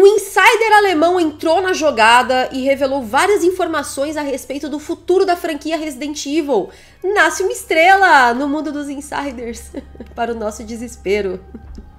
Um insider alemão entrou na jogada e revelou várias informações a respeito do futuro da franquia Resident Evil. Nasce uma estrela no mundo dos insiders, para o nosso desespero.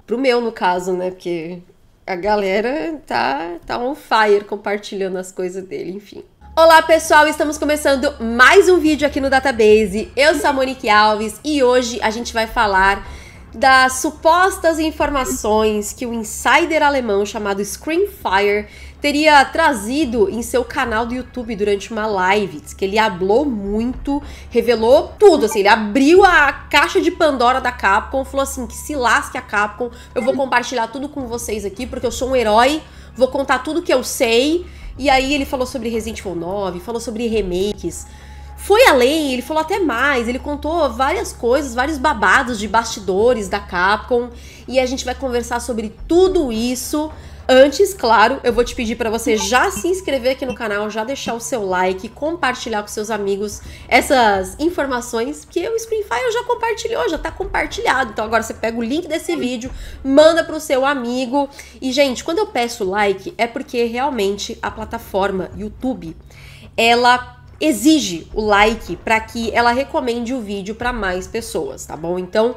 Pro meu, no caso, né? Porque a galera tá, tá on fire compartilhando as coisas dele, enfim. Olá pessoal, estamos começando mais um vídeo aqui no Database. Eu sou a Monique Alves e hoje a gente vai falar das supostas informações que o insider alemão chamado Screenfire teria trazido em seu canal do YouTube durante uma live, que ele hablou muito, revelou tudo, assim, ele abriu a caixa de Pandora da Capcom, falou assim, que se lasque a Capcom, eu vou compartilhar tudo com vocês aqui, porque eu sou um herói, vou contar tudo que eu sei, e aí ele falou sobre Resident Evil 9, falou sobre remakes, foi além, ele falou até mais, ele contou várias coisas, vários babados de bastidores da Capcom, e a gente vai conversar sobre tudo isso. Antes, claro, eu vou te pedir para você já se inscrever aqui no canal, já deixar o seu like, compartilhar com seus amigos essas informações, porque o Screenfire já compartilhou, já tá compartilhado. Então agora você pega o link desse vídeo, manda pro seu amigo. E gente, quando eu peço like é porque realmente a plataforma YouTube, ela exige o like para que ela recomende o vídeo para mais pessoas, tá bom? Então,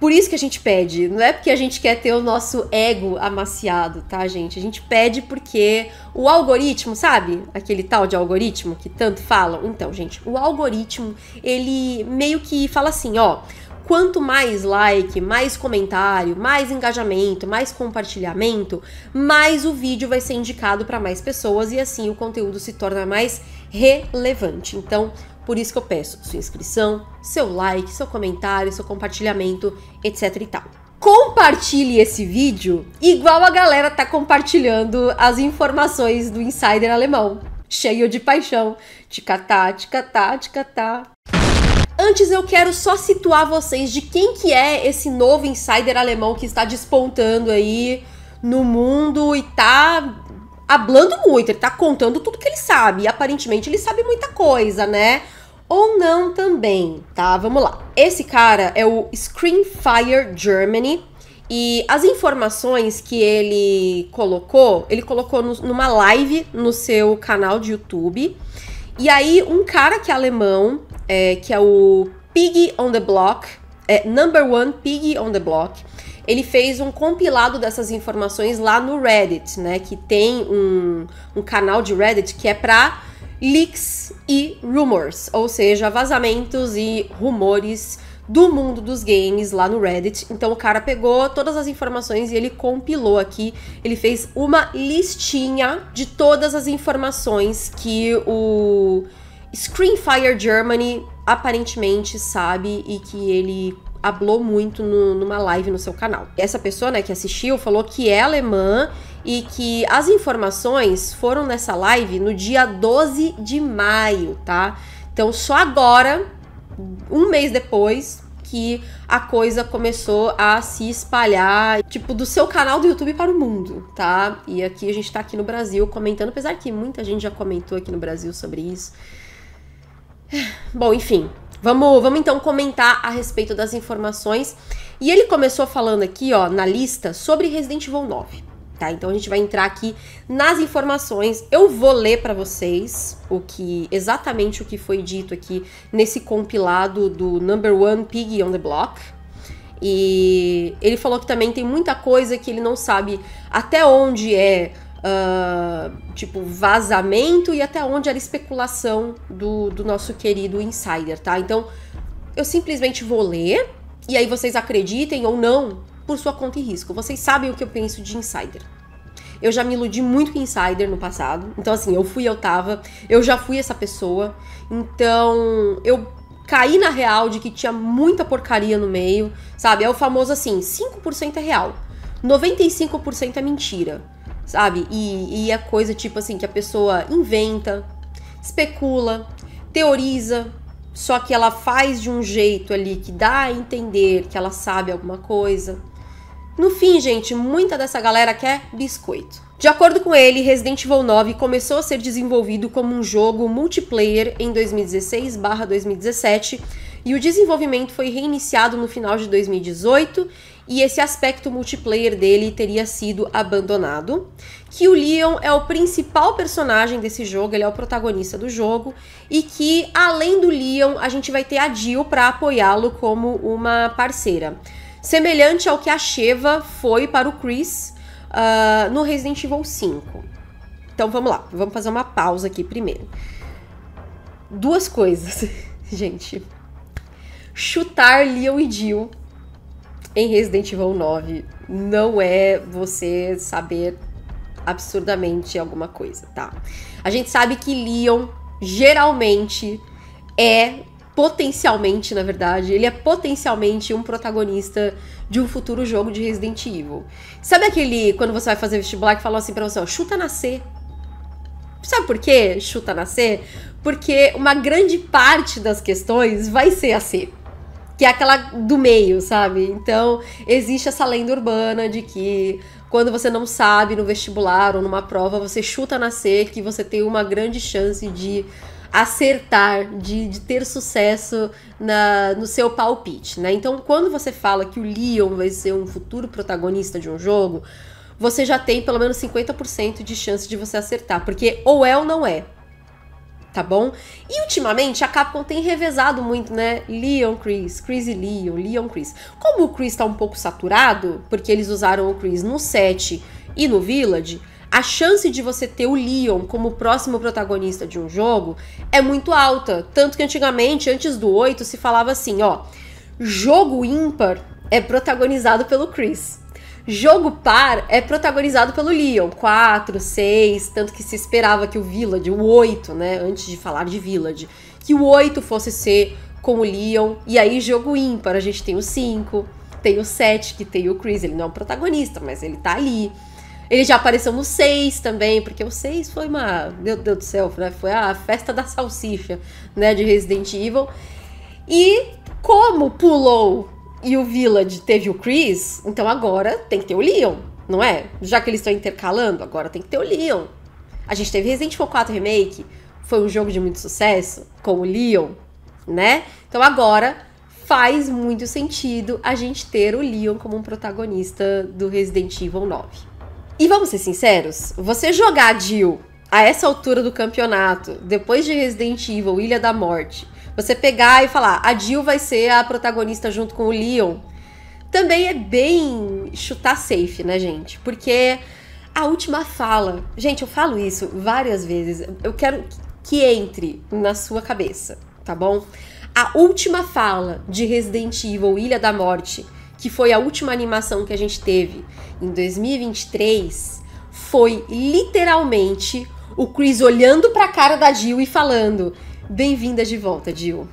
por isso que a gente pede, não é porque a gente quer ter o nosso ego amaciado, tá, gente? A gente pede porque o algoritmo, sabe? Aquele tal de algoritmo que tanto falam. Então, gente, o algoritmo, ele meio que fala assim, ó, quanto mais like, mais comentário, mais engajamento, mais compartilhamento, mais o vídeo vai ser indicado para mais pessoas e assim o conteúdo se torna mais relevante. Então, por isso que eu peço sua inscrição, seu like, seu comentário, seu compartilhamento, etc e tal. Compartilhe esse vídeo igual a galera tá compartilhando as informações do insider alemão, cheio de paixão. Ticatá, ticatá, ticatá. Antes eu quero só situar vocês de quem que é esse novo insider alemão que está despontando aí no mundo e tá hablando muito, ele tá contando tudo que ele sabe. E aparentemente ele sabe muita coisa, né? Ou não também, tá? Vamos lá. Esse cara é o Screenfire Germany. E as informações que ele colocou, ele colocou no, numa live no seu canal de YouTube. E aí, um cara que é alemão, é, que é o Piggy on the Block, é, number one Piggy on the Block, ele fez um compilado dessas informações lá no Reddit, né? Que tem um, um canal de Reddit que é pra leaks e rumors, ou seja, vazamentos e rumores do mundo dos games lá no Reddit. Então o cara pegou todas as informações e ele compilou aqui. Ele fez uma listinha de todas as informações que o Screenfire Germany aparentemente sabe e que ele hablou muito no, numa live no seu canal. Essa pessoa, né, que assistiu, falou que é alemã e que as informações foram nessa live no dia 12 de maio, tá? Então, só agora, um mês depois, que a coisa começou a se espalhar, tipo, do seu canal do YouTube para o mundo, tá? E aqui a gente tá aqui no Brasil comentando, apesar que muita gente já comentou aqui no Brasil sobre isso. Bom, enfim, Vamos, vamos então comentar a respeito das informações. E ele começou falando aqui, ó, na lista sobre Resident Evil 9. Tá? Então a gente vai entrar aqui nas informações. Eu vou ler para vocês o que exatamente o que foi dito aqui nesse compilado do Number One Pig on the Block. E ele falou que também tem muita coisa que ele não sabe até onde é uh, tipo vazamento e até onde era especulação do, do nosso querido insider, tá? Então eu simplesmente vou ler e aí vocês acreditem ou não por sua conta e risco. Vocês sabem o que eu penso de insider. Eu já me iludi muito com insider no passado. Então, assim, eu fui, eu tava, eu já fui essa pessoa. Então, eu caí na real de que tinha muita porcaria no meio, sabe? É o famoso assim: 5% é real, 95% é mentira sabe? E, e é coisa tipo assim que a pessoa inventa, especula, teoriza, só que ela faz de um jeito ali que dá a entender que ela sabe alguma coisa. No fim, gente, muita dessa galera quer biscoito. De acordo com ele, Resident Evil 9 começou a ser desenvolvido como um jogo multiplayer em 2016/2017 e o desenvolvimento foi reiniciado no final de 2018 e esse aspecto multiplayer dele teria sido abandonado. Que o Leon é o principal personagem desse jogo, ele é o protagonista do jogo, e que além do Leon, a gente vai ter a Jill para apoiá-lo como uma parceira. Semelhante ao que a Sheva foi para o Chris uh, no Resident Evil 5. Então vamos lá, vamos fazer uma pausa aqui primeiro. Duas coisas, gente. Chutar Leon e Jill em Resident Evil 9 não é você saber absurdamente alguma coisa, tá? A gente sabe que Leon geralmente é potencialmente, na verdade, ele é potencialmente um protagonista de um futuro jogo de Resident Evil. Sabe aquele quando você vai fazer vestibular que falou assim para você, ó, chuta nascer. Sabe por quê? Chuta nascer? Porque uma grande parte das questões vai ser a assim que é aquela do meio, sabe? Então, existe essa lenda urbana de que quando você não sabe no vestibular ou numa prova, você chuta na cerca e você tem uma grande chance de acertar, de, de ter sucesso na, no seu palpite, né? Então, quando você fala que o Leon vai ser um futuro protagonista de um jogo, você já tem pelo menos 50% de chance de você acertar, porque ou é ou não é tá bom? E ultimamente a Capcom tem revezado muito, né? Leon Chris, Chris e Leon, Leon Chris. Como o Chris tá um pouco saturado, porque eles usaram o Chris no set e no Village, a chance de você ter o Leon como próximo protagonista de um jogo é muito alta. Tanto que antigamente, antes do 8, se falava assim, ó, jogo ímpar é protagonizado pelo Chris. Jogo par é protagonizado pelo Leon, 4, 6, tanto que se esperava que o Village, o 8, né, antes de falar de Village, que o 8 fosse ser com o Leon, e aí jogo ímpar, a gente tem o 5, tem o 7, que tem o Chris, ele não é o protagonista, mas ele tá ali. Ele já apareceu no 6 também, porque o 6 foi uma, meu Deus do céu, né, foi a festa da salsicha, né, de Resident Evil. E como pulou e o Village teve o Chris, então agora tem que ter o Leon, não é? Já que eles estão intercalando, agora tem que ter o Leon. A gente teve Resident Evil 4 Remake, foi um jogo de muito sucesso com o Leon, né? Então agora faz muito sentido a gente ter o Leon como um protagonista do Resident Evil 9. E vamos ser sinceros, você jogar Jill a essa altura do campeonato, depois de Resident Evil Ilha da Morte, você pegar e falar, a Jill vai ser a protagonista junto com o Leon. Também é bem chutar safe, né, gente? Porque a última fala. Gente, eu falo isso várias vezes. Eu quero que entre na sua cabeça, tá bom? A última fala de Resident Evil Ilha da Morte, que foi a última animação que a gente teve em 2023, foi literalmente o Chris olhando para a cara da Jill e falando: Bem-vinda de volta, Jill.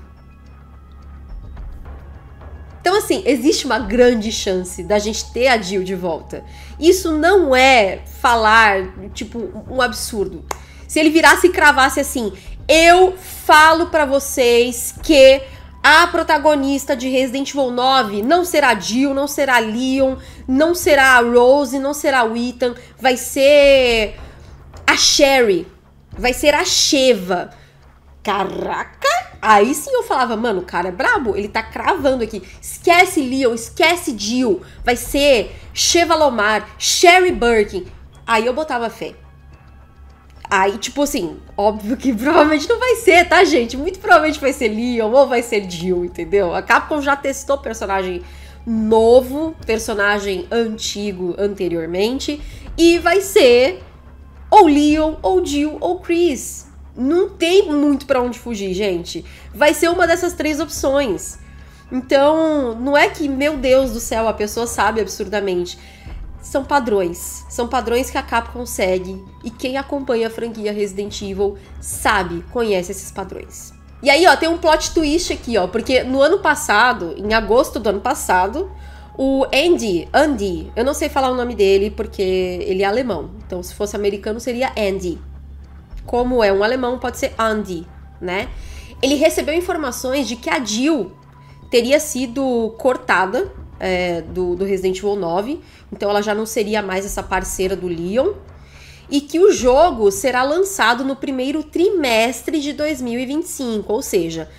Então, assim, existe uma grande chance da gente ter a Jill de volta. Isso não é falar, tipo, um absurdo. Se ele virasse e cravasse assim, eu falo para vocês que a protagonista de Resident Evil 9 não será Jill, não será Leon, não será a Rose, não será o Ethan, vai ser a Sherry, vai ser a Sheva caraca! Aí sim eu falava, mano, o cara é brabo, ele tá cravando aqui. Esquece Leon, esquece Jill, vai ser Sheva Lomar, Sherry Birkin. Aí eu botava fé. Aí, tipo assim, óbvio que provavelmente não vai ser, tá, gente? Muito provavelmente vai ser Leon ou vai ser Jill, entendeu? A Capcom já testou personagem novo, personagem antigo anteriormente, e vai ser ou Leon, ou Jill, ou Chris não tem muito para onde fugir, gente. Vai ser uma dessas três opções. Então, não é que, meu Deus do céu, a pessoa sabe absurdamente. São padrões. São padrões que a Capcom segue. E quem acompanha a franquia Resident Evil sabe, conhece esses padrões. E aí, ó, tem um plot twist aqui, ó. Porque no ano passado, em agosto do ano passado, o Andy, Andy, eu não sei falar o nome dele porque ele é alemão. Então, se fosse americano, seria Andy como é um alemão, pode ser Andy, né? Ele recebeu informações de que a Jill teria sido cortada é, do, do Resident Evil 9, então ela já não seria mais essa parceira do Leon, e que o jogo será lançado no primeiro trimestre de 2025, ou seja,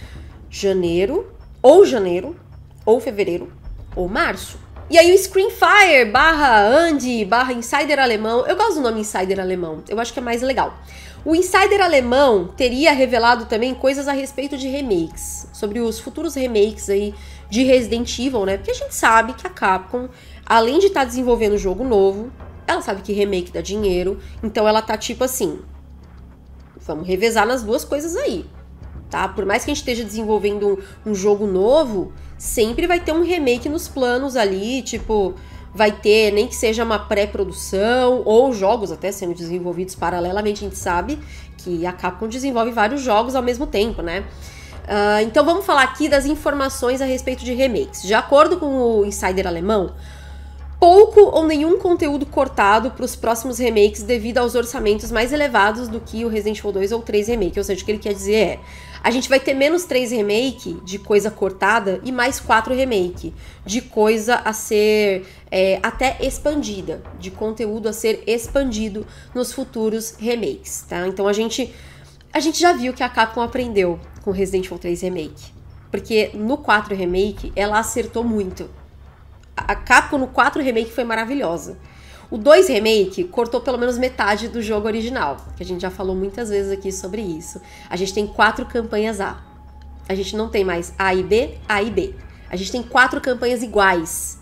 janeiro, ou janeiro, ou fevereiro, ou março. E aí o Screenfire barra Andy barra Insider Alemão, eu gosto do nome Insider Alemão, eu acho que é mais legal. O insider alemão teria revelado também coisas a respeito de remakes, sobre os futuros remakes aí de Resident Evil, né? Porque a gente sabe que a Capcom, além de estar tá desenvolvendo jogo novo, ela sabe que remake dá dinheiro, então ela tá tipo assim, vamos revezar nas duas coisas aí. Tá? Por mais que a gente esteja desenvolvendo um, um jogo novo, sempre vai ter um remake nos planos ali, tipo, vai ter, nem que seja uma pré-produção ou jogos até sendo desenvolvidos paralelamente. A gente sabe que a Capcom desenvolve vários jogos ao mesmo tempo, né? Uh, então vamos falar aqui das informações a respeito de remakes. De acordo com o insider alemão, pouco ou nenhum conteúdo cortado para os próximos remakes devido aos orçamentos mais elevados do que o Resident Evil 2 ou 3 remake. Ou seja, o que ele quer dizer é: a gente vai ter menos 3 remake de coisa cortada e mais 4 remake de coisa a ser é, até expandida, de conteúdo a ser expandido nos futuros remakes, tá? Então a gente a gente já viu que a Capcom aprendeu com Resident Evil 3 remake, porque no 4 remake ela acertou muito a Capcom no 4 Remake foi maravilhosa. O 2 Remake cortou pelo menos metade do jogo original, que a gente já falou muitas vezes aqui sobre isso. A gente tem quatro campanhas A. A gente não tem mais A e B, A e B. A gente tem quatro campanhas iguais.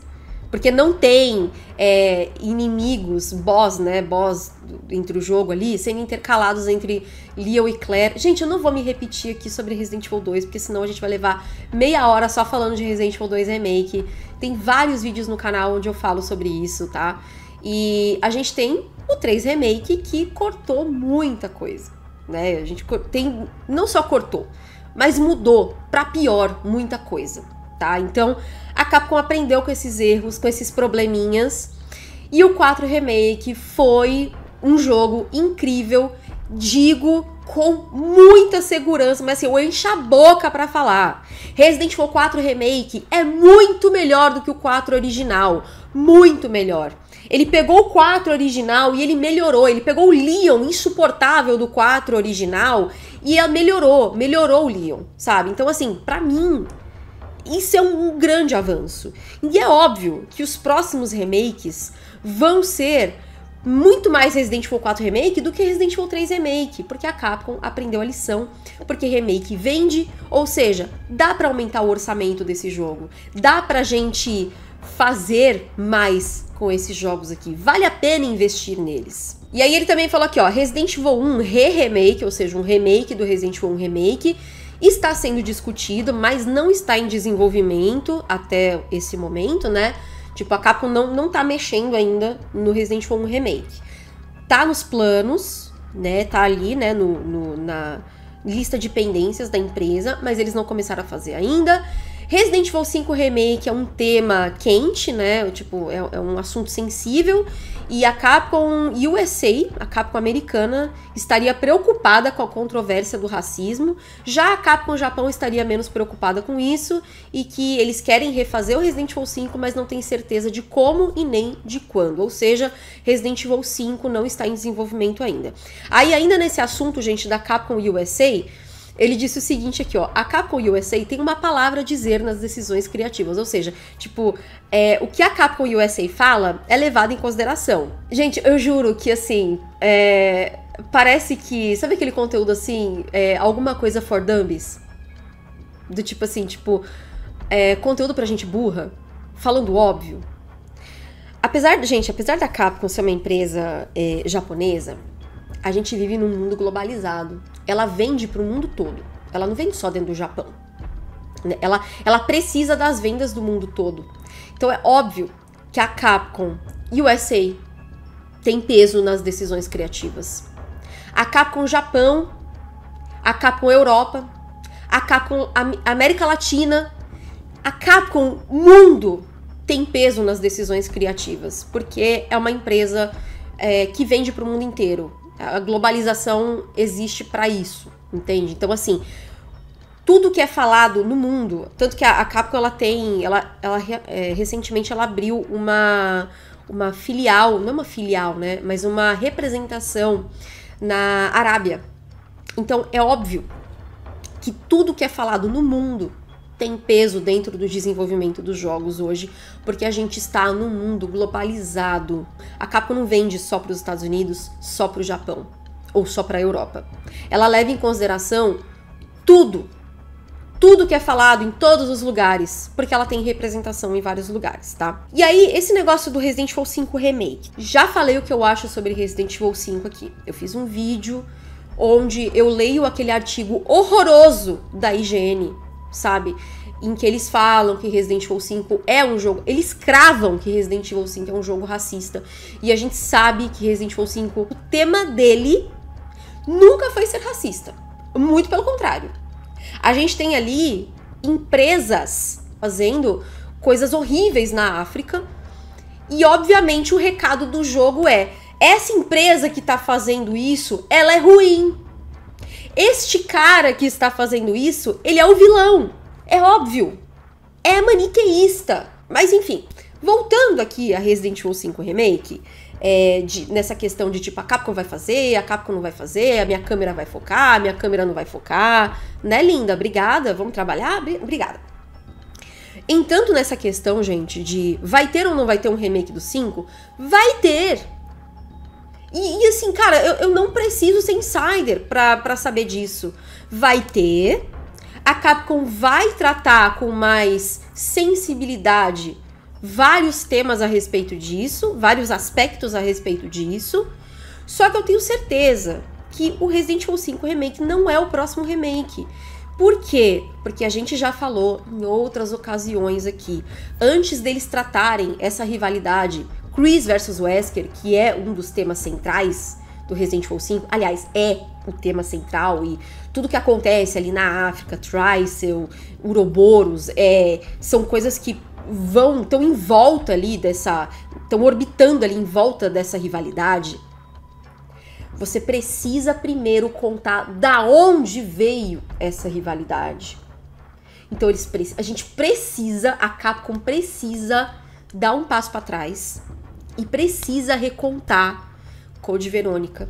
Porque não tem é, inimigos, boss, né? Boss entre o jogo ali, sendo intercalados entre Leo e Claire. Gente, eu não vou me repetir aqui sobre Resident Evil 2, porque senão a gente vai levar meia hora só falando de Resident Evil 2 Remake. Tem vários vídeos no canal onde eu falo sobre isso, tá? E a gente tem o 3 Remake que cortou muita coisa, né? A gente tem. Não só cortou, mas mudou para pior muita coisa, tá? Então a Capcom aprendeu com esses erros, com esses probleminhas. E o 4 Remake foi um jogo incrível, digo com muita segurança, mas assim, eu encho a boca para falar. Resident Evil 4 Remake é muito melhor do que o 4 original, muito melhor. Ele pegou o 4 original e ele melhorou, ele pegou o Leon insuportável do 4 original e melhorou, melhorou o Leon, sabe? Então assim, para mim, isso é um, grande avanço. E é óbvio que os próximos remakes vão ser muito mais Resident Evil 4 Remake do que Resident Evil 3 Remake, porque a Capcom aprendeu a lição, porque remake vende, ou seja, dá para aumentar o orçamento desse jogo, dá pra gente fazer mais com esses jogos aqui, vale a pena investir neles. E aí ele também falou aqui, ó, Resident Evil 1 re-remake, ou seja, um remake do Resident Evil 1 remake, Está sendo discutido, mas não está em desenvolvimento até esse momento, né? Tipo, a Capcom não, não tá mexendo ainda no Resident Evil 1 Remake. Tá nos planos, né? Tá ali, né? No, no, na lista de pendências da empresa, mas eles não começaram a fazer ainda. Resident Evil 5 Remake é um tema quente, né? Tipo, é, é um assunto sensível. E a Capcom USA, a Capcom americana, estaria preocupada com a controvérsia do racismo. Já a Capcom Japão estaria menos preocupada com isso e que eles querem refazer o Resident Evil 5, mas não tem certeza de como e nem de quando. Ou seja, Resident Evil 5 não está em desenvolvimento ainda. Aí ainda nesse assunto, gente, da Capcom USA, ele disse o seguinte aqui, ó. A Capcom USA tem uma palavra a dizer nas decisões criativas. Ou seja, tipo, é, o que a Capcom USA fala é levado em consideração. Gente, eu juro que, assim, é, parece que... Sabe aquele conteúdo, assim, é, alguma coisa for dummies? Do tipo, assim, tipo... É, conteúdo pra gente burra? Falando óbvio? Apesar, gente, apesar da Capcom ser uma empresa é, japonesa, a gente vive num mundo globalizado ela vende para o mundo todo. Ela não vende só dentro do Japão. Né? Ela, ela precisa das vendas do mundo todo. Então é óbvio que a Capcom USA tem peso nas decisões criativas. A Capcom Japão, a Capcom Europa, a Capcom América Latina, a Capcom Mundo tem peso nas decisões criativas, porque é uma empresa é, que vende para o mundo inteiro. A globalização existe para isso, entende? Então, assim, tudo que é falado no mundo, tanto que a, a Capcom ela tem, ela, ela é, recentemente ela abriu uma uma filial, não é uma filial, né, mas uma representação na Arábia. Então é óbvio que tudo que é falado no mundo tem peso dentro do desenvolvimento dos jogos hoje, porque a gente está num mundo globalizado. A Capcom não vende só para os Estados Unidos, só para o Japão ou só para a Europa. Ela leva em consideração tudo, tudo que é falado em todos os lugares, porque ela tem representação em vários lugares, tá? E aí, esse negócio do Resident Evil 5 Remake. Já falei o que eu acho sobre Resident Evil 5 aqui. Eu fiz um vídeo onde eu leio aquele artigo horroroso da IGN sabe? Em que eles falam que Resident Evil 5 é um jogo. Eles cravam que Resident Evil 5 é um jogo racista. E a gente sabe que Resident Evil 5, o tema dele nunca foi ser racista. Muito pelo contrário. A gente tem ali empresas fazendo coisas horríveis na África. E obviamente o recado do jogo é: essa empresa que tá fazendo isso, ela é ruim. Este cara que está fazendo isso, ele é o vilão. É óbvio. É maniqueísta. Mas enfim, voltando aqui a Resident Evil 5 Remake, é, de, nessa questão de tipo, a Capcom vai fazer, a Capcom não vai fazer, a minha câmera vai focar, a minha câmera não vai focar. Né, linda? Obrigada, vamos trabalhar? Obrigada. Entanto, nessa questão, gente, de vai ter ou não vai ter um remake do 5, vai ter. E, e assim, cara, eu, eu não preciso ser insider pra, pra saber disso. Vai ter. A Capcom vai tratar com mais sensibilidade vários temas a respeito disso, vários aspectos a respeito disso. Só que eu tenho certeza que o Resident Evil 5 Remake não é o próximo remake. Por quê? Porque a gente já falou em outras ocasiões aqui, antes deles tratarem essa rivalidade Chris versus Wesker, que é um dos temas centrais do Resident Evil 5, aliás, é o tema central e tudo que acontece ali na África, Tricel, Uroboros, é, são coisas que vão, estão em volta ali dessa, estão orbitando ali em volta dessa rivalidade. Você precisa primeiro contar da onde veio essa rivalidade. Então eles a gente precisa, a Capcom precisa dar um passo para trás e precisa recontar Code Verônica.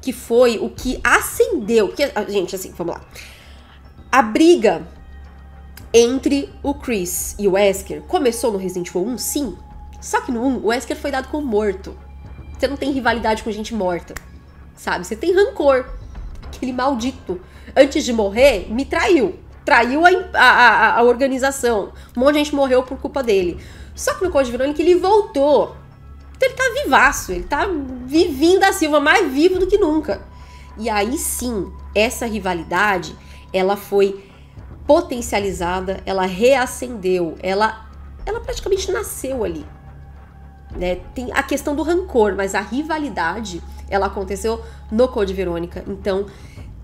Que foi o que acendeu. Que, ah, gente, assim, vamos lá. A briga entre o Chris e o Wesker começou no Resident Evil 1, sim. Só que no 1, o Wesker foi dado como morto. Você não tem rivalidade com gente morta, sabe? Você tem rancor. Aquele maldito, antes de morrer, me traiu. Traiu a, a, a, a organização. Um monte de gente morreu por culpa dele. Só que no Code Verônica ele voltou. Então ele tá vivaço, ele tá vivindo a Silva, mais vivo do que nunca. E aí sim, essa rivalidade, ela foi potencializada, ela reacendeu, ela ela praticamente nasceu ali. Né? Tem a questão do rancor, mas a rivalidade, ela aconteceu no Code Verônica. Então,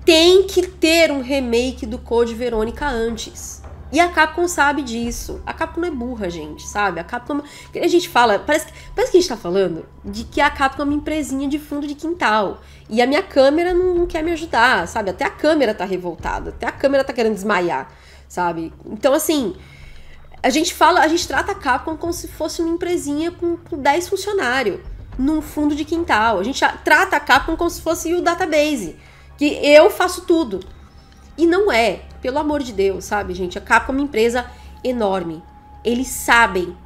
tem que ter um remake do Code Verônica antes. E a Capcom sabe disso. A Capcom não é burra, gente, sabe? A Capcom. A gente fala. Parece, parece que a gente tá falando de que a Capcom é uma empresinha de fundo de quintal. E a minha câmera não, não quer me ajudar, sabe? Até a câmera tá revoltada. Até a câmera tá querendo desmaiar, sabe? Então, assim. A gente fala. A gente trata a Capcom como se fosse uma empresinha com, com 10 funcionários num fundo de quintal. A gente trata a Capcom como se fosse o database, que eu faço tudo. E não é. Pelo amor de Deus, sabe, gente? A Capcom é uma empresa enorme. Eles sabem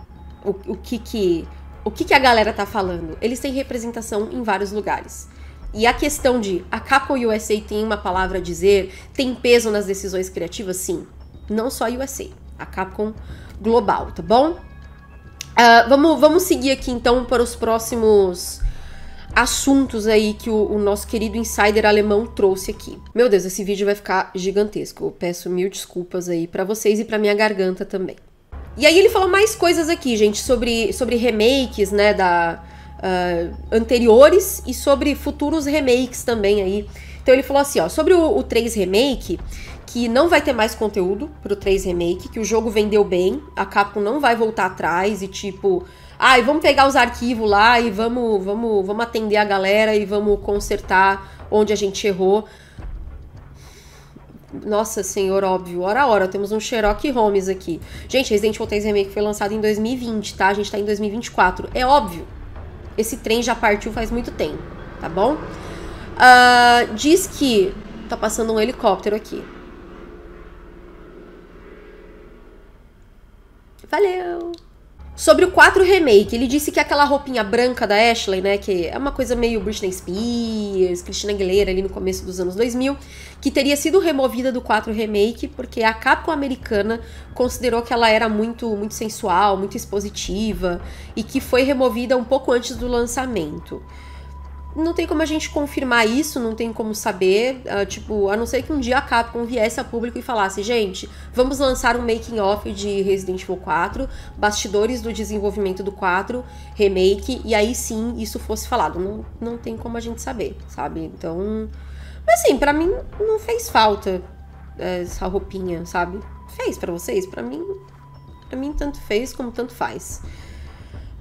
o, o que que o que, que a galera tá falando. Eles têm representação em vários lugares. E a questão de a Capcom USA tem uma palavra a dizer, tem peso nas decisões criativas, sim. Não só a USA, a Capcom global, tá bom? Uh, vamos, vamos seguir aqui então para os próximos assuntos aí que o, o, nosso querido insider alemão trouxe aqui. Meu Deus, esse vídeo vai ficar gigantesco. Eu peço mil desculpas aí para vocês e para minha garganta também. E aí ele falou mais coisas aqui, gente, sobre, sobre remakes, né, da uh, anteriores e sobre futuros remakes também aí. Então ele falou assim, ó, sobre o, o 3 remake, que não vai ter mais conteúdo pro 3 remake, que o jogo vendeu bem, a Capcom não vai voltar atrás e tipo ai, ah, vamos pegar os arquivos lá e vamos, vamos, vamos atender a galera e vamos consertar onde a gente errou. Nossa senhor, óbvio. Ora, ora, temos um Xerox Holmes aqui. Gente, Resident Evil 3 Remake foi lançado em 2020, tá? A gente tá em 2024. É óbvio. Esse trem já partiu faz muito tempo, tá bom? Uh, diz que tá passando um helicóptero aqui. Valeu! Sobre o 4 Remake, ele disse que aquela roupinha branca da Ashley, né, que é uma coisa meio Britney Spears, Christina Aguilera ali no começo dos anos 2000, que teria sido removida do 4 Remake porque a Capcom americana considerou que ela era muito muito sensual, muito expositiva e que foi removida um pouco antes do lançamento não tem como a gente confirmar isso, não tem como saber. Uh, tipo, a não ser que um dia a Capcom viesse a público e falasse, gente, vamos lançar um making off de Resident Evil 4, bastidores do desenvolvimento do 4, remake, e aí sim isso fosse falado. Não, não tem como a gente saber, sabe? Então. Mas assim, para mim não fez falta é, essa roupinha, sabe? Fez para vocês? para mim. para mim tanto fez como tanto faz.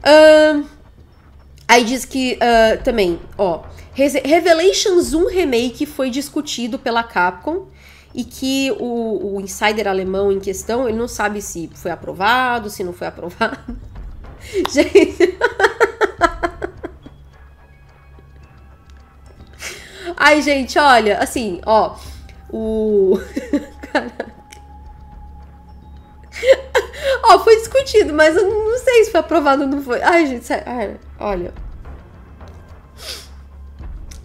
Ahn. Uh... Aí diz que uh, também, ó. Revelations 1 Remake foi discutido pela Capcom e que o, o, insider alemão em questão, ele não sabe se foi aprovado, se não foi aprovado. Gente. Ai, gente, olha, assim, ó. O. Caramba. Ó, foi discutido, mas eu não sei se foi aprovado ou não foi. Ai, gente, sério. olha.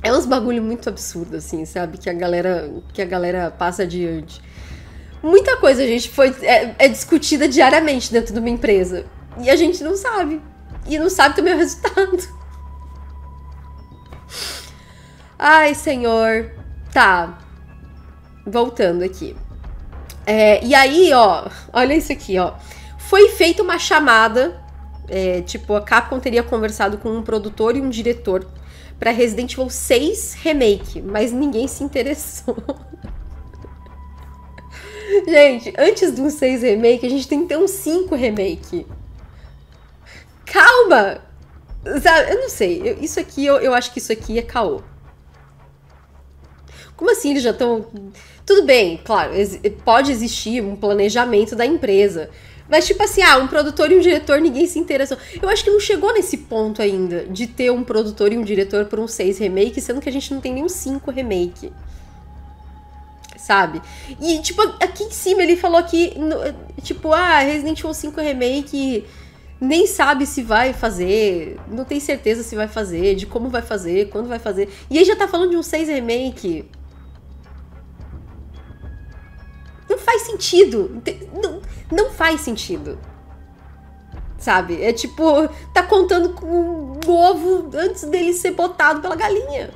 É uns bagulho muito absurdo, assim, sabe? Que a galera, que a galera passa adiante. Muita coisa, gente, foi, é, é discutida diariamente dentro de uma empresa. E a gente não sabe. E não sabe também o resultado. Ai, senhor. Tá. Voltando aqui. É, e aí, ó, olha isso aqui, ó. Foi feita uma chamada, é, tipo, a Capcom teria conversado com um produtor e um diretor para Resident Evil 6 Remake, mas ninguém se interessou. gente, antes do 6 Remake, a gente tem que ter um 5 Remake. Calma! Sabe, eu não sei, eu, isso aqui, eu, eu acho que isso aqui é caô. Como assim eles já estão tudo bem, claro, pode existir um planejamento da empresa. Mas, tipo assim, ah, um produtor e um diretor, ninguém se interessou. Eu acho que não chegou nesse ponto ainda de ter um produtor e um diretor por um seis remake, sendo que a gente não tem nenhum cinco remake. Sabe? E, tipo, aqui em cima ele falou que, tipo, ah, Resident Evil 5 remake nem sabe se vai fazer, não tem certeza se vai fazer, de como vai fazer, quando vai fazer. E aí já tá falando de um 6 remake não faz sentido. Não, não faz sentido. Sabe? É tipo, tá contando com o um ovo antes dele ser botado pela galinha.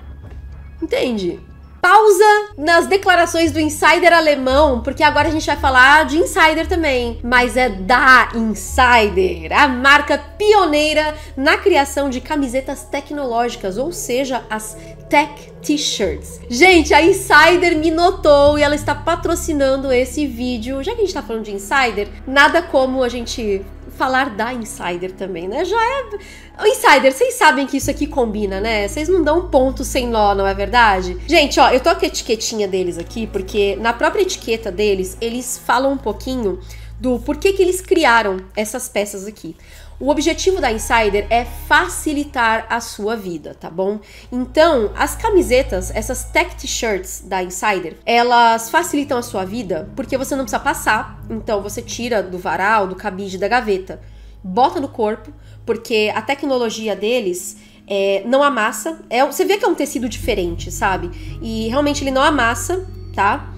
Entende? Pausa nas declarações do insider alemão, porque agora a gente vai falar de insider também, mas é da Insider, a marca pioneira na criação de camisetas tecnológicas, ou seja, as Tech T-shirts. Gente, a Insider me notou e ela está patrocinando esse vídeo. Já que a gente está falando de Insider, nada como a gente falar da Insider também, né? Já é. Insider, vocês sabem que isso aqui combina, né? Vocês não dão ponto sem nó, não é verdade? Gente, ó, eu tô com a etiquetinha deles aqui, porque na própria etiqueta deles, eles falam um pouquinho do porquê que eles criaram essas peças aqui. O objetivo da Insider é facilitar a sua vida, tá bom? Então, as camisetas, essas tech t-shirts da Insider, elas facilitam a sua vida porque você não precisa passar, então você tira do varal, do cabide, da gaveta, bota no corpo, porque a tecnologia deles é, não amassa. É, você vê que é um tecido diferente, sabe? E realmente ele não amassa, tá?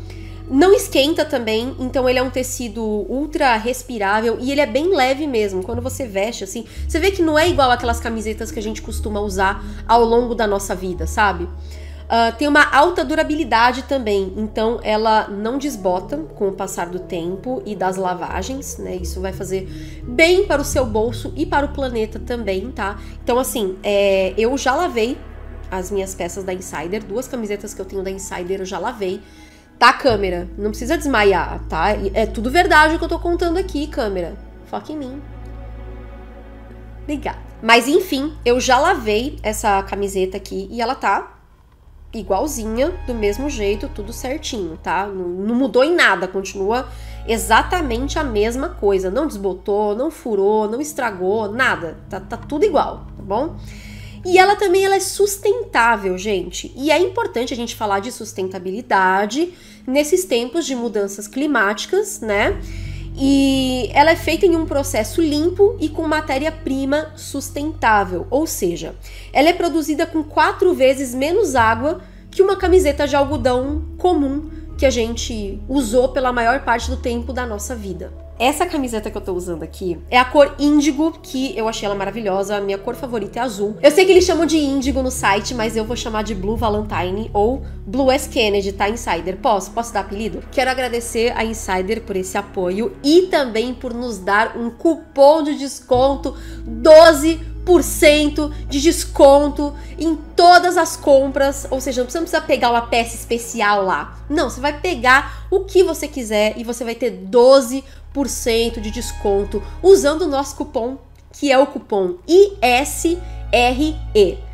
Não esquenta também, então ele é um tecido ultra respirável e ele é bem leve mesmo. Quando você veste assim, você vê que não é igual aquelas camisetas que a gente costuma usar ao longo da nossa vida, sabe? Uh, tem uma alta durabilidade também, então ela não desbota com o passar do tempo e das lavagens, né? Isso vai fazer bem para o seu bolso e para o planeta também, tá? Então, assim, é, eu já lavei as minhas peças da Insider, duas camisetas que eu tenho da Insider eu já lavei. Tá, câmera? Não precisa desmaiar, tá? É tudo verdade o que eu tô contando aqui, câmera. Foca em mim. Obrigada. Mas enfim, eu já lavei essa camiseta aqui e ela tá igualzinha, do mesmo jeito, tudo certinho, tá? Não, não, mudou em nada, continua exatamente a mesma coisa. Não desbotou, não furou, não estragou, nada. Tá, tá tudo igual, tá bom? E ela também ela é sustentável, gente. E é importante a gente falar de sustentabilidade nesses tempos de mudanças climáticas, né? E ela é feita em um processo limpo e com matéria-prima sustentável, ou seja, ela é produzida com quatro vezes menos água que uma camiseta de algodão comum que a gente usou pela maior parte do tempo da nossa vida. Essa camiseta que eu tô usando aqui é a cor índigo, que eu achei ela maravilhosa. A minha cor favorita é azul. Eu sei que eles chamam de índigo no site, mas eu vou chamar de Blue Valentine ou Blue S. Kennedy, tá, Insider? Posso? Posso dar apelido? Quero agradecer a Insider por esse apoio e também por nos dar um cupom de desconto 12 de desconto em todas as compras, ou seja, você não precisa pegar uma peça especial lá. Não, você vai pegar o que você quiser e você vai ter 12% 10% de desconto usando o nosso cupom, que é o cupom ISRE.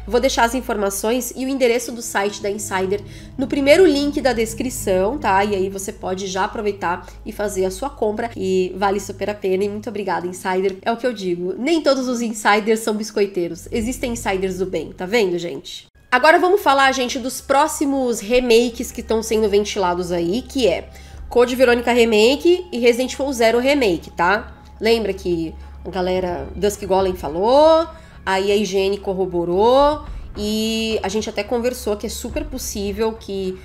Vou deixar as informações e o endereço do site da Insider no primeiro link da descrição, tá? E aí você pode já aproveitar e fazer a sua compra e vale super a pena. E muito obrigada, Insider. É o que eu digo. Nem todos os insiders são biscoiteiros. Existem insiders do bem, tá vendo, gente? Agora vamos falar, gente, dos próximos remakes que estão sendo ventilados aí, que é Code Verônica Remake e Resident Evil Zero Remake, tá? Lembra que a galera Dusk Golem falou, aí a IGN corroborou e a gente até conversou que é super possível que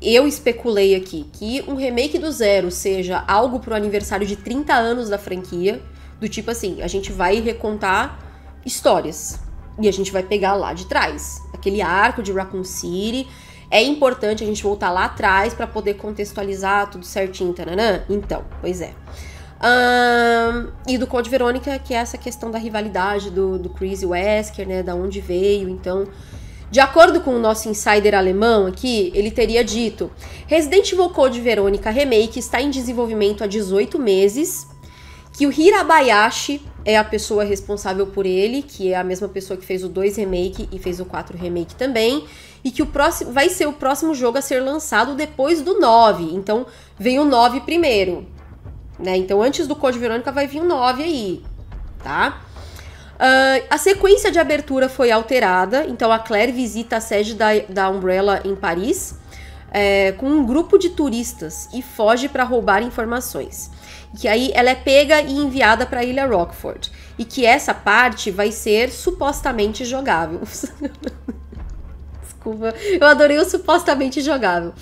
eu especulei aqui que um remake do Zero seja algo pro aniversário de 30 anos da franquia, do tipo assim, a gente vai recontar histórias e a gente vai pegar lá de trás, aquele arco de Raccoon City é importante a gente voltar lá atrás para poder contextualizar tudo certinho, taranã? Então, pois é. Um, e do Code Verônica, que é essa questão da rivalidade do, do Chris e Wesker, né? Da onde veio, então... De acordo com o nosso insider alemão aqui, ele teria dito: Resident Evil Code Verônica Remake está em desenvolvimento há 18 meses que o Hirabayashi é a pessoa responsável por ele, que é a mesma pessoa que fez o 2 remake e fez o 4 remake também, e que o próximo vai ser o próximo jogo a ser lançado depois do 9. Então, vem o 9 primeiro, né? Então, antes do Code Verônica vai vir o 9 aí, tá? Uh, a sequência de abertura foi alterada, então a Claire visita a sede da, da Umbrella em Paris é, com um grupo de turistas e foge para roubar informações que aí ela é pega e enviada para a Ilha Rockford e que essa parte vai ser supostamente jogável. Desculpa, eu adorei o supostamente jogável.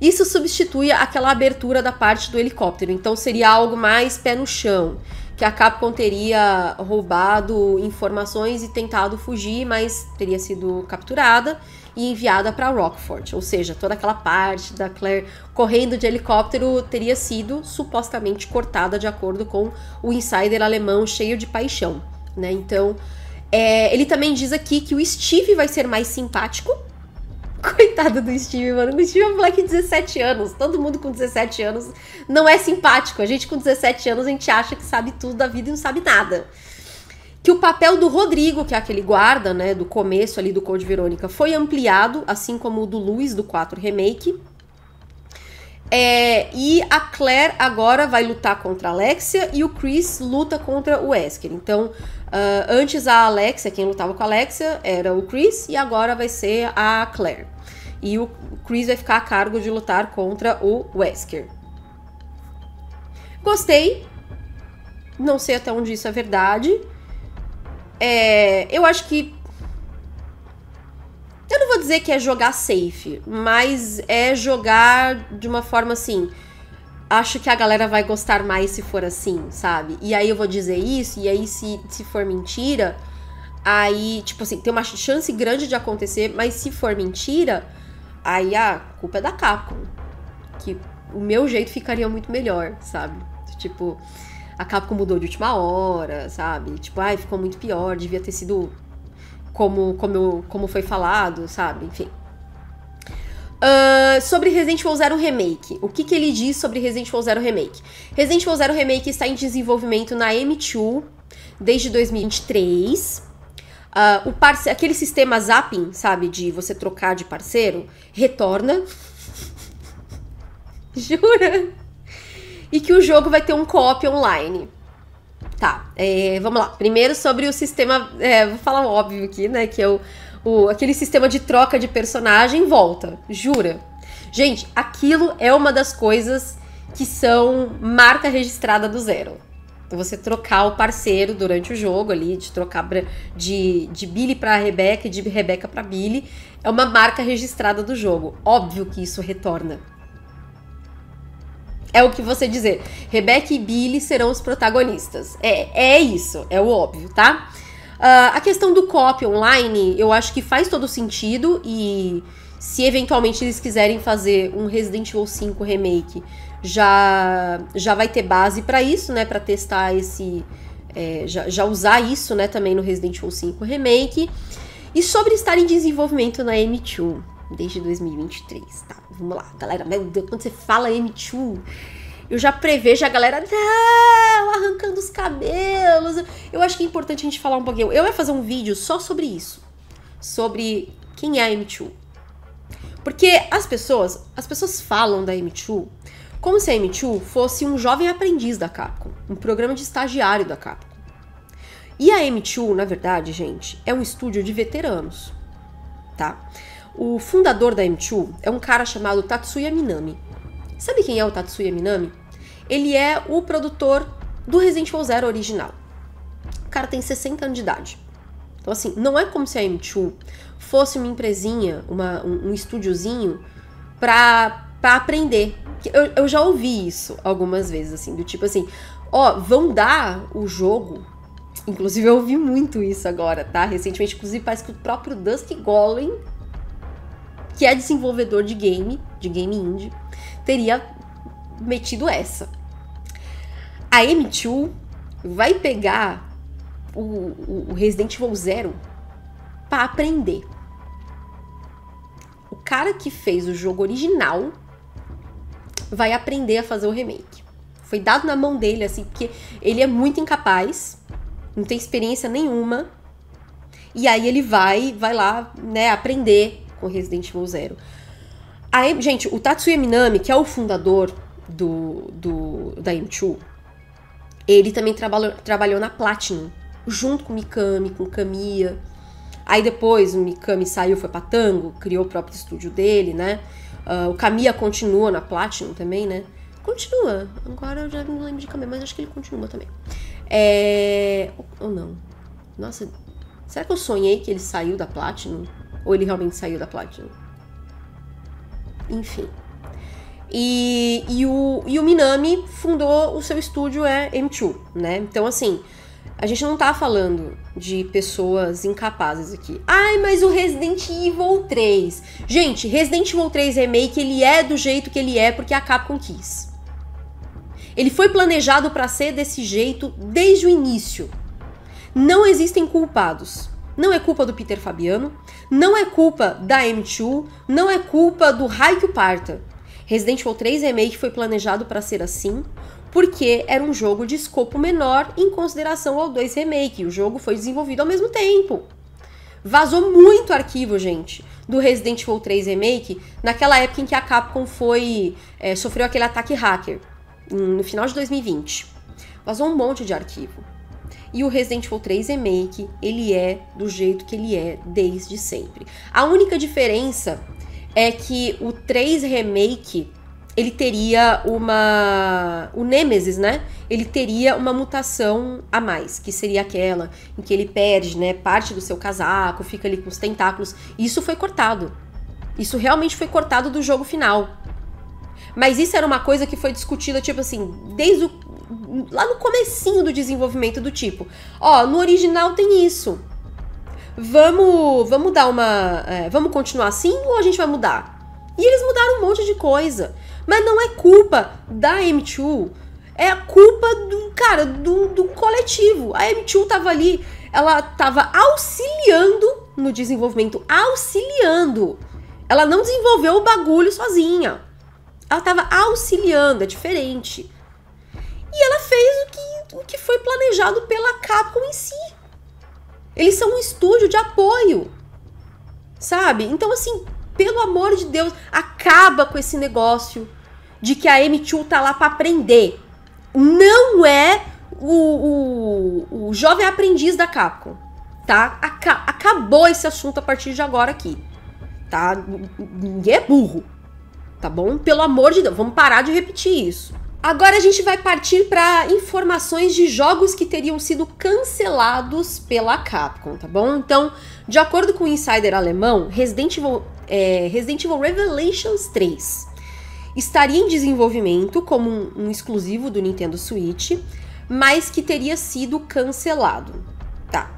Isso substitui aquela abertura da parte do helicóptero, então seria algo mais pé no chão, que a Capcom teria roubado informações e tentado fugir, mas teria sido capturada e enviada para Rockford, ou seja, toda aquela parte da Claire correndo de helicóptero teria sido supostamente cortada de acordo com o insider alemão cheio de paixão, né? Então, é, ele também diz aqui que o Steve vai ser mais simpático. Coitado do Steve, mano. O Steve é um moleque de 17 anos. Todo mundo com 17 anos não é simpático. A gente com 17 anos, a gente acha que sabe tudo da vida e não sabe nada que o papel do Rodrigo, que é aquele guarda, né, do começo ali do Code Verônica, foi ampliado, assim como o do Luiz do 4 Remake. É, e a Claire agora vai lutar contra a Alexia e o Chris luta contra o Esker. Então, uh, antes a Alexia, quem lutava com a Alexia era o Chris e agora vai ser a Claire. E o Chris vai ficar a cargo de lutar contra o Wesker. Gostei. Não sei até onde isso é verdade. É, eu acho que. Eu não vou dizer que é jogar safe, mas é jogar de uma forma assim. Acho que a galera vai gostar mais se for assim, sabe? E aí eu vou dizer isso, e aí se, se for mentira, aí, tipo assim, tem uma chance grande de acontecer, mas se for mentira, aí a culpa é da Capcom. Que o meu jeito ficaria muito melhor, sabe? Tipo a Capcom mudou de última hora, sabe? Tipo, ai, ficou muito pior, devia ter sido como, como, como foi falado, sabe? Enfim. Uh, sobre Resident Evil Zero Remake. O que, que ele diz sobre Resident Evil Zero Remake? Resident Evil Zero Remake está em desenvolvimento na M2 desde 2023. Uh, ah, o parce aquele sistema zapping, sabe, de você trocar de parceiro, retorna. Jura? e que o jogo vai ter um co-op online. Tá, é, vamos lá. Primeiro sobre o sistema. É, vou falar óbvio aqui, né? Que é o, o, aquele sistema de troca de personagem volta. Jura? Gente, aquilo é uma das coisas que são marca registrada do zero. Então, você trocar o parceiro durante o jogo ali, de trocar de, de Billy pra Rebeca e de Rebeca pra Billy, é uma marca registrada do jogo. Óbvio que isso retorna é o que você dizer. Rebecca e Billy serão os protagonistas. É, é isso, é o óbvio, tá? Uh, a questão do copy online, eu acho que faz todo sentido e se eventualmente eles quiserem fazer um Resident Evil 5 remake, já já vai ter base para isso, né, para testar esse é, já, já usar isso, né, também no Resident Evil 5 remake. E sobre estar em desenvolvimento na M2 desde 2023, tá? Vamos lá, galera. Meu Deus, quando você fala M2, eu já prevejo a galera, não, arrancando os cabelos. Eu acho que é importante a gente falar um pouquinho. Eu ia fazer um vídeo só sobre isso. Sobre quem é a M2. Porque as pessoas, as pessoas falam da M2 como se a M2 fosse um jovem aprendiz da Capcom, um programa de estagiário da Capcom. E a M2, na verdade, gente, é um estúdio de veteranos, tá? O fundador da M2 é um cara chamado Tatsuya Minami. Sabe quem é o Tatsuya Minami? Ele é o produtor do Resident Evil Zero original. O cara tem 60 anos de idade. Então, assim, não é como se a M2 fosse uma empresinha, uma, um, um estúdiozinho pra, pra aprender. Eu, eu já ouvi isso algumas vezes, assim, do tipo assim, ó, vão dar o jogo. Inclusive, eu ouvi muito isso agora, tá? Recentemente, inclusive, parece que o próprio Dusty Golem que é desenvolvedor de game, de game indie, teria metido essa. A M2 vai pegar o, o Resident Evil Zero para aprender. O cara que fez o jogo original vai aprender a fazer o remake. Foi dado na mão dele, assim, porque ele é muito incapaz, não tem experiência nenhuma. E aí ele vai, vai lá, né, aprender com Resident Evil Zero. Aí, gente, o Tatsuya Minami, que é o fundador do, do da M2, ele também trabalhou, trabalhou na Platinum, junto com Mikami, com Kamiya. Aí depois o Mikami saiu, foi pra Tango, criou o próprio estúdio dele, né? Uh, o Kamiya continua na Platinum também, né? Continua. Agora eu já não lembro de Kamiya, mas acho que ele continua também. É... Ou não? Nossa, será que eu sonhei que ele saiu da Platinum? Ou ele realmente saiu da Platinum? Enfim. E, e, o, e o Minami fundou o seu estúdio é M2, né? Então, assim, a gente não tá falando de pessoas incapazes aqui. Ai, mas o Resident Evil 3. Gente, Resident Evil 3 Remake, ele é do jeito que ele é porque a Capcom quis. Ele foi planejado para ser desse jeito desde o início. Não existem culpados. Não é culpa do Peter Fabiano, não é culpa da M2, não é culpa do raio que parta. Resident Evil 3 Remake foi planejado para ser assim, porque era um jogo de escopo menor em consideração ao 2 Remake. O jogo foi desenvolvido ao mesmo tempo. Vazou muito arquivo, gente, do Resident Evil 3 Remake naquela época em que a Capcom foi é, sofreu aquele ataque hacker, no final de 2020. Vazou um monte de arquivo. E o Resident Evil 3 Remake, ele é do jeito que ele é desde sempre. A única diferença é que o 3 Remake ele teria uma. O Nemesis, né? Ele teria uma mutação a mais, que seria aquela em que ele perde, né? Parte do seu casaco, fica ali com os tentáculos. Isso foi cortado. Isso realmente foi cortado do jogo final. Mas isso era uma coisa que foi discutida, tipo assim, desde o lá no comecinho do desenvolvimento do tipo, ó, no original tem isso. Vamos, vamos dar uma, é, vamos continuar assim ou a gente vai mudar? E eles mudaram um monte de coisa, mas não é culpa da M2, é a culpa do cara do, do coletivo. A M2 tava ali, ela tava auxiliando no desenvolvimento, auxiliando. Ela não desenvolveu o bagulho sozinha. Ela tava auxiliando, é diferente. E ela fez o que, o que foi planejado pela Capcom em si. Eles são um estúdio de apoio. Sabe? Então, assim, pelo amor de Deus, acaba com esse negócio de que a M2 tá lá para aprender. Não é o, o, o, jovem aprendiz da Capcom, tá? Aca acabou esse assunto a partir de agora aqui, tá? Ninguém é burro, tá bom? Pelo amor de Deus, vamos parar de repetir isso. Agora a gente vai partir para informações de jogos que teriam sido cancelados pela Capcom, tá bom? Então, de acordo com o insider alemão, Resident Evil, é, Resident Evil Revelations 3 estaria em desenvolvimento como um, um exclusivo do Nintendo Switch, mas que teria sido cancelado. Tá.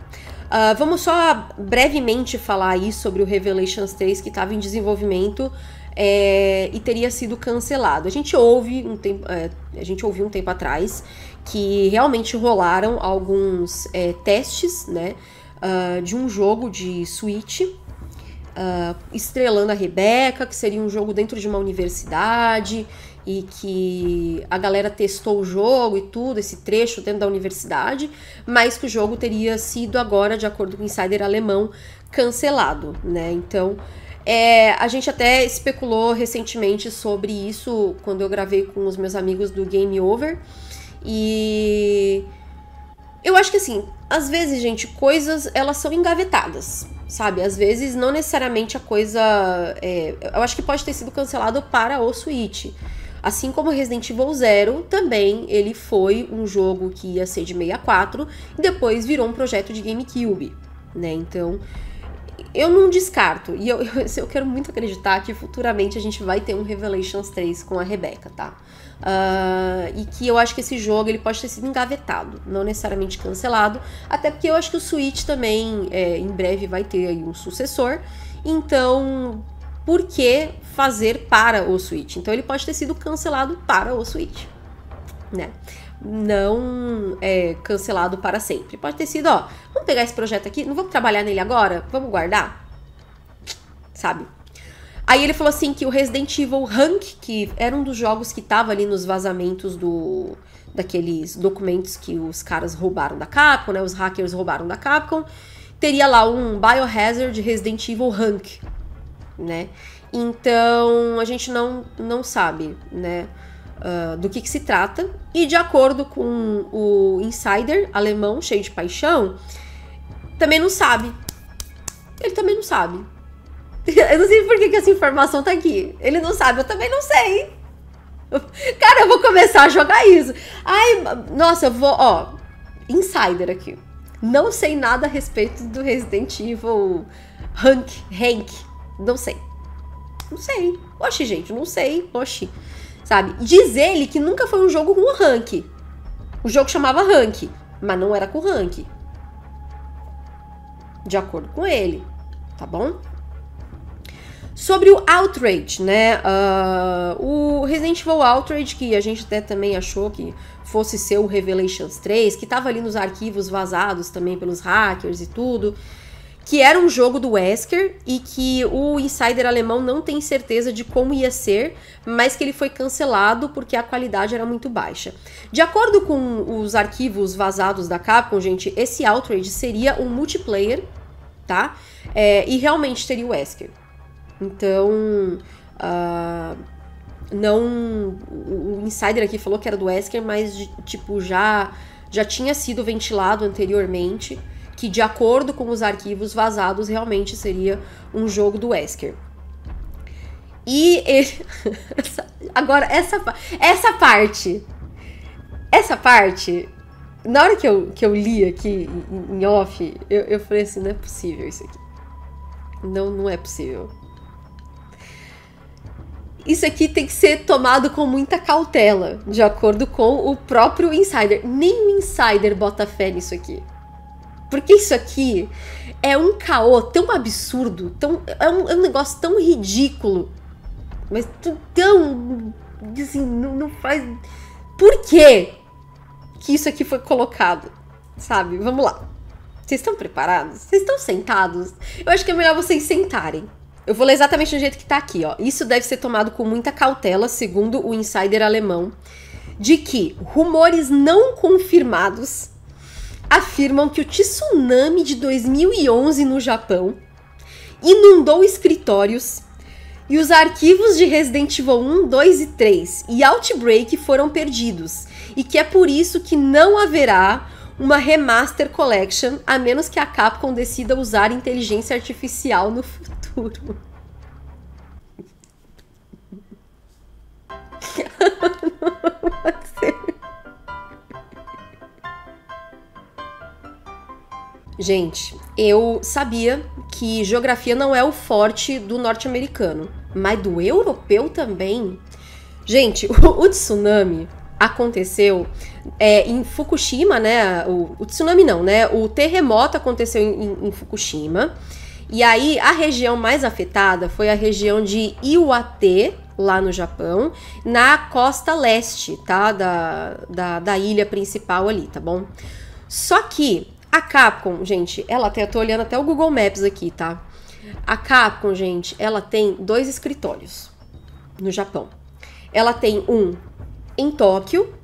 Uh, vamos só brevemente falar aí sobre o Revelations 3 que estava em desenvolvimento é, e teria sido cancelado. A gente ouve um tempo, é, a gente ouviu um tempo atrás que realmente rolaram alguns é, testes, né, uh, de um jogo de Switch uh, estrelando a Rebeca, que seria um jogo dentro de uma universidade e que a galera testou o jogo e tudo, esse trecho dentro da universidade, mas que o jogo teria sido agora, de acordo com o insider alemão, cancelado, né? Então é, a gente até especulou recentemente sobre isso quando eu gravei com os meus amigos do Game Over. E eu acho que assim, às vezes, gente, coisas elas são engavetadas, sabe? Às vezes não necessariamente a coisa. É... eu acho que pode ter sido cancelado para o Switch. Assim como Resident Evil Zero, também ele foi um jogo que ia ser de 64 e depois virou um projeto de GameCube, né? Então, eu não descarto, e eu, eu, eu, quero muito acreditar que futuramente a gente vai ter um Revelations 3 com a Rebeca, tá? Uh, e que eu acho que esse jogo ele pode ter sido engavetado, não necessariamente cancelado, até porque eu acho que o Switch também é, em breve vai ter aí um sucessor, então por que fazer para o Switch? Então ele pode ter sido cancelado para o Switch né? Não é, cancelado para sempre. Pode ter sido, ó, vamos pegar esse projeto aqui, não vamos trabalhar nele agora, vamos guardar, sabe? Aí ele falou assim que o Resident Evil Rank, que era um dos jogos que tava ali nos vazamentos do daqueles documentos que os caras roubaram da Capcom, né? Os hackers roubaram da Capcom, teria lá um Biohazard Resident Evil Rank, né? Então a gente não não sabe, né? uh, do que, que, se trata. E de acordo com o insider alemão, cheio de paixão, também não sabe. Ele também não sabe. Eu não sei por que, que essa informação tá aqui. Ele não sabe, eu também não sei. Cara, eu vou começar a jogar isso. Ai, nossa, eu vou, ó, insider aqui. Não sei nada a respeito do Resident Evil Hank, Hank. Não sei. Não sei. Oxi, gente, não sei. Oxi sabe? Diz ele que nunca foi um jogo com rank. O jogo chamava rank, mas não era com rank. De acordo com ele, tá bom? Sobre o Outrage, né? Uh, o Resident Evil Outrage, que a gente até também achou que fosse ser o Revelations 3, que tava ali nos arquivos vazados também pelos hackers e tudo que era um jogo do Wesker e que o insider alemão não tem certeza de como ia ser, mas que ele foi cancelado porque a qualidade era muito baixa. De acordo com os arquivos vazados da Capcom, gente, esse Outrage seria um multiplayer, tá? É, e realmente teria o Wesker. Então. Uh, não. O insider aqui falou que era do Wesker, mas, tipo, já, já tinha sido ventilado anteriormente que de acordo com os arquivos vazados realmente seria um jogo do Wesker. E ele agora essa essa parte essa parte na hora que eu, que eu li aqui em, em off, eu, eu falei assim, não é possível isso aqui. Não, não é possível. Isso aqui tem que ser tomado com muita cautela, de acordo com o próprio insider. Nem o insider bota fé nisso aqui. Porque isso aqui é um caô tão absurdo, tão, é, um, é um negócio tão ridículo, mas tão. assim, não, não faz. Por quê que isso aqui foi colocado? Sabe? Vamos lá. Vocês estão preparados? Vocês estão sentados? Eu acho que é melhor vocês sentarem. Eu vou ler exatamente do jeito que tá aqui, ó. Isso deve ser tomado com muita cautela, segundo o insider alemão, de que rumores não confirmados afirmam que o tsunami de 2011 no Japão inundou escritórios e os arquivos de Resident Evil 1, 2 e 3 e Outbreak foram perdidos, e que é por isso que não haverá uma remaster collection, a menos que a Capcom decida usar inteligência artificial no futuro. não pode ser. Gente, eu sabia que geografia não é o forte do norte-americano, mas do europeu também. Gente, o, o tsunami aconteceu é, em Fukushima, né? O, o, tsunami não, né? O terremoto aconteceu em, em, Fukushima. E aí a região mais afetada foi a região de Iwate, lá no Japão, na costa leste, tá? Da, da, da ilha principal ali, tá bom? Só que a Capcom, gente, ela tem, eu tô olhando até o Google Maps aqui, tá? A Capcom, gente, ela tem dois escritórios no Japão. Ela tem um em Tóquio,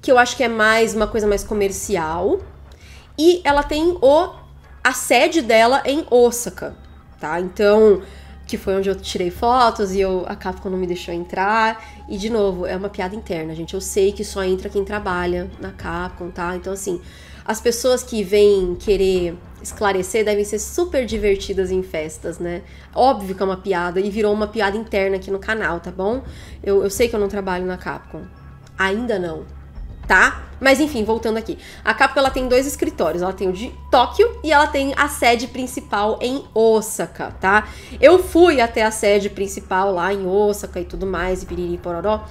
que eu acho que é mais uma coisa mais comercial, e ela tem o a sede dela em Osaka, tá? Então, que foi onde eu tirei fotos e eu, a Capcom não me deixou entrar. E de novo, é uma piada interna, gente. Eu sei que só entra quem trabalha na Capcom, tá? Então assim, as pessoas que vêm querer esclarecer devem ser super divertidas em festas, né? Óbvio que é uma piada e virou uma piada interna aqui no canal, tá bom? Eu, eu sei que eu não trabalho na Capcom. Ainda não, tá? Mas enfim, voltando aqui. A Capcom ela tem dois escritórios, ela tem o de Tóquio e ela tem a sede principal em Osaka, tá? Eu fui até a sede principal lá em Osaka e tudo mais, e piriri e pororó.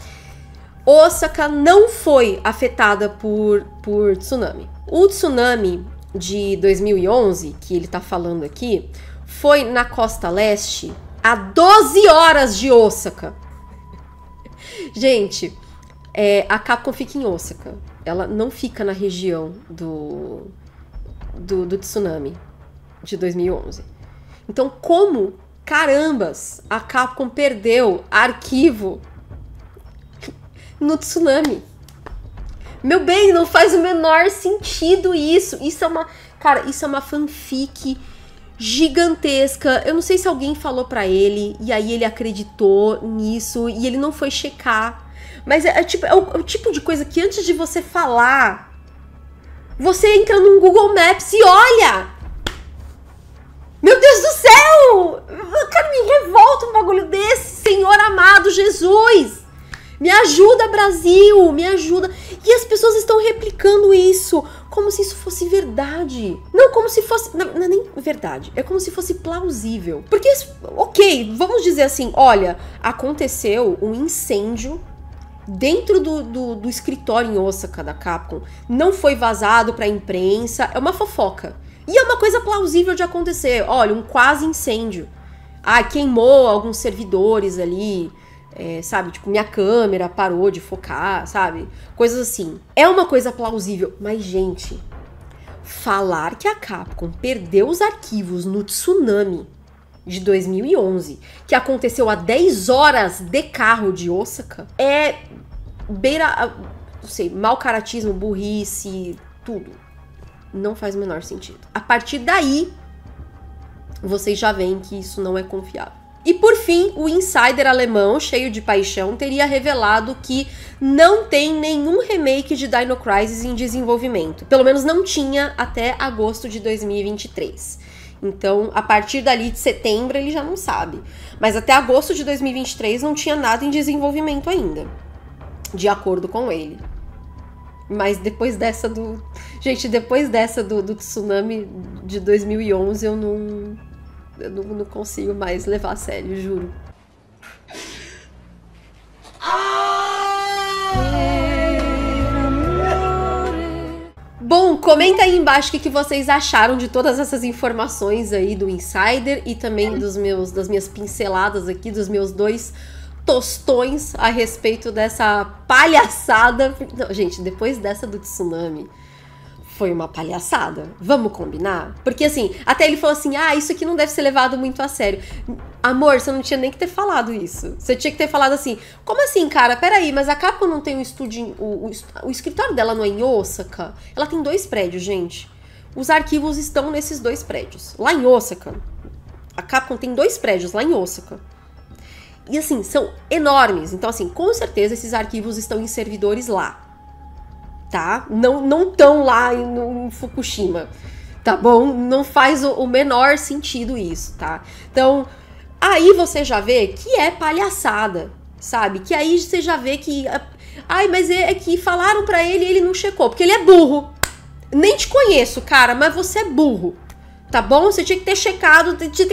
Osaka não foi afetada por, por tsunami. O tsunami de 2011, que ele está falando aqui, foi na costa leste a 12 horas de Osaka. Gente, é, a Capcom fica em Osaka. Ela não fica na região do, do, do tsunami de 2011. Então, como carambas a Capcom perdeu arquivo no tsunami. Meu bem, não faz o menor sentido isso. Isso é uma, cara, isso é uma fanfic gigantesca. Eu não sei se alguém falou para ele e aí ele acreditou nisso e ele não foi checar. Mas é, é tipo, é o, é o tipo de coisa que antes de você falar, você entra no Google Maps e olha. Meu Deus do céu! Cara, me revolta um bagulho desse, Senhor amado Jesus! Me ajuda, Brasil! Me ajuda! E as pessoas estão replicando isso como se isso fosse verdade. Não como se fosse. Não, não é nem verdade. É como se fosse plausível. Porque, ok, vamos dizer assim: olha, aconteceu um incêndio dentro do, do, do, escritório em Osaka da Capcom, não foi vazado para a imprensa, é uma fofoca. E é uma coisa plausível de acontecer. Olha, um quase incêndio. Ah, queimou alguns servidores ali. É, sabe? Tipo, minha câmera parou de focar, sabe? Coisas assim. É uma coisa plausível, mas, gente, falar que a Capcom perdeu os arquivos no tsunami de 2011, que aconteceu a 10 horas de carro de Osaka, é beira. Não sei, mau caratismo, burrice, tudo. Não faz o menor sentido. A partir daí, vocês já veem que isso não é confiável. E por fim, o insider alemão, cheio de paixão, teria revelado que não tem nenhum remake de Dino Crisis em desenvolvimento. Pelo menos não tinha até agosto de 2023. Então, a partir dali de setembro, ele já não sabe. Mas até agosto de 2023 não tinha nada em desenvolvimento ainda, de acordo com ele. Mas depois dessa do. Gente, depois dessa do, do tsunami de 2011, eu não eu não, não consigo mais levar a sério, juro. Bom, comenta aí embaixo o que, vocês acharam de todas essas informações aí do Insider e também dos meus, das minhas pinceladas aqui, dos meus dois tostões a respeito dessa palhaçada. Não, gente, depois dessa do tsunami, foi uma palhaçada. Vamos combinar? Porque assim, até ele falou assim: ah, isso aqui não deve ser levado muito a sério. Amor, você não tinha nem que ter falado isso. Você tinha que ter falado assim: como assim, cara? Peraí, mas a Capcom não tem um estúdio. O, o, o escritório dela não é em Osaka? Ela tem dois prédios, gente. Os arquivos estão nesses dois prédios. Lá em Osaka. A Capcom tem dois prédios lá em Osaka. E assim, são enormes. Então, assim, com certeza esses arquivos estão em servidores lá tá? Não não tão lá em, em Fukushima, tá bom? Não faz o, o menor sentido isso, tá? Então aí você já vê que é palhaçada, sabe? Que aí você já vê que ai, mas é, é que falaram para ele, e ele não checou, porque ele é burro. Nem te conheço, cara, mas você é burro. Tá bom? Você tinha que ter checado, tinha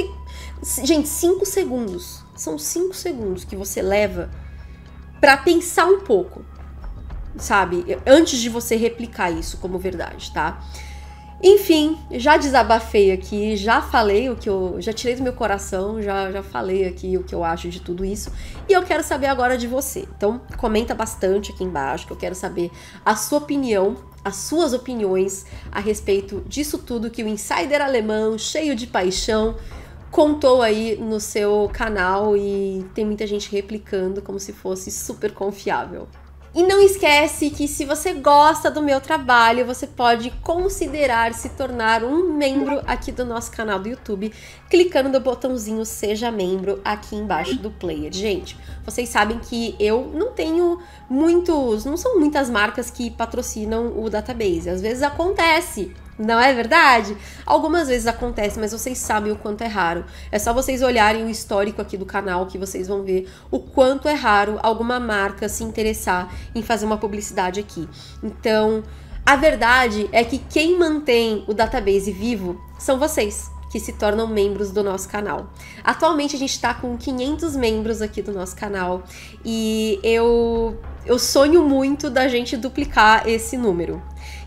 gente, cinco segundos. São cinco segundos que você leva para pensar um pouco sabe? Antes de você replicar isso como verdade, tá? Enfim, já desabafei aqui, já falei o que eu. Já tirei do meu coração, já, já falei aqui o que eu acho de tudo isso. E eu quero saber agora de você. Então, comenta bastante aqui embaixo, que eu quero saber a sua opinião, as suas opiniões a respeito disso tudo que o insider alemão, cheio de paixão, contou aí no seu canal e tem muita gente replicando como se fosse super confiável. E não esquece que se você gosta do meu trabalho, você pode considerar se tornar um membro aqui do nosso canal do YouTube, clicando no botãozinho seja membro aqui embaixo do player. Gente, vocês sabem que eu não tenho muitos, não são muitas marcas que patrocinam o database. Às vezes acontece não é verdade? Algumas vezes acontece, mas vocês sabem o quanto é raro. É só vocês olharem o histórico aqui do canal que vocês vão ver o quanto é raro alguma marca se interessar em fazer uma publicidade aqui. Então, a verdade é que quem mantém o database vivo são vocês que se tornam membros do nosso canal. Atualmente a gente está com 500 membros aqui do nosso canal e eu eu sonho muito da gente duplicar esse número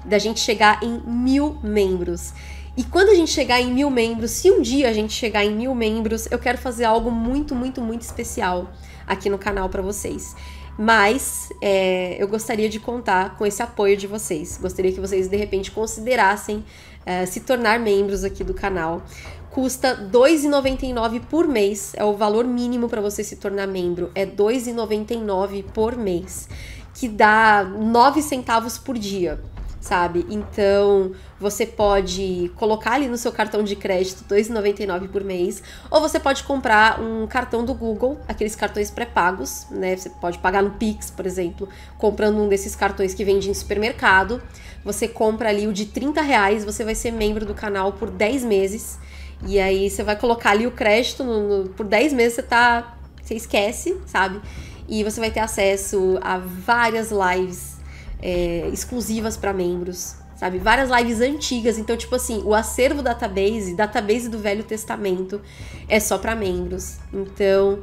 da gente chegar em mil membros. E quando a gente chegar em mil membros, se um dia a gente chegar em mil membros, eu quero fazer algo muito, muito, muito especial aqui no canal para vocês. Mas é, eu gostaria de contar com esse apoio de vocês. Gostaria que vocês de repente considerassem é, se tornar membros aqui do canal. Custa R$ 2,99 por mês, é o valor mínimo para você se tornar membro, é R$ 2,99 por mês, que dá 9 centavos por dia sabe? Então, você pode colocar ali no seu cartão de crédito 2,99 por mês, ou você pode comprar um cartão do Google, aqueles cartões pré-pagos, né? Você pode pagar no Pix, por exemplo, comprando um desses cartões que vende em supermercado. Você compra ali o de reais você vai ser membro do canal por 10 meses, e aí você vai colocar ali o crédito, no, no, por 10 meses você tá... Você esquece, sabe? E você vai ter acesso a várias lives é, exclusivas para membros, sabe? Várias lives antigas. Então, tipo assim, o acervo database, database do Velho Testamento, é só para membros. Então,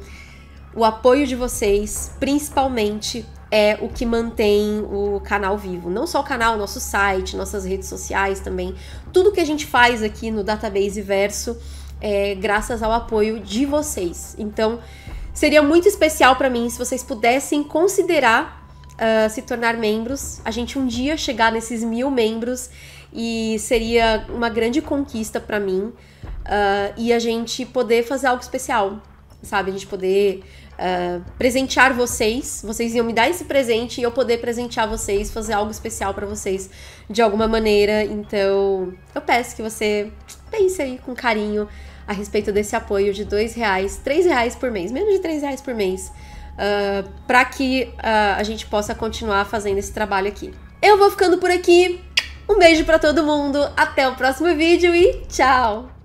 o apoio de vocês, principalmente, é o que mantém o canal vivo. Não só o canal, nosso site, nossas redes sociais também. Tudo que a gente faz aqui no Database Verso é graças ao apoio de vocês. Então, seria muito especial para mim se vocês pudessem considerar uh, se tornar membros, a gente um dia chegar nesses mil membros e seria uma grande conquista para mim uh, e a gente poder fazer algo especial, sabe? A gente poder uh, presentear vocês, vocês iam me dar esse presente e eu poder presentear vocês, fazer algo especial para vocês de alguma maneira. Então, eu peço que você pense aí com carinho a respeito desse apoio de dois reais, três reais por mês, menos de três reais por mês. Ah, para que uh, a gente possa continuar fazendo esse trabalho aqui. Eu vou ficando por aqui. Um beijo para todo mundo, até o próximo vídeo e tchau!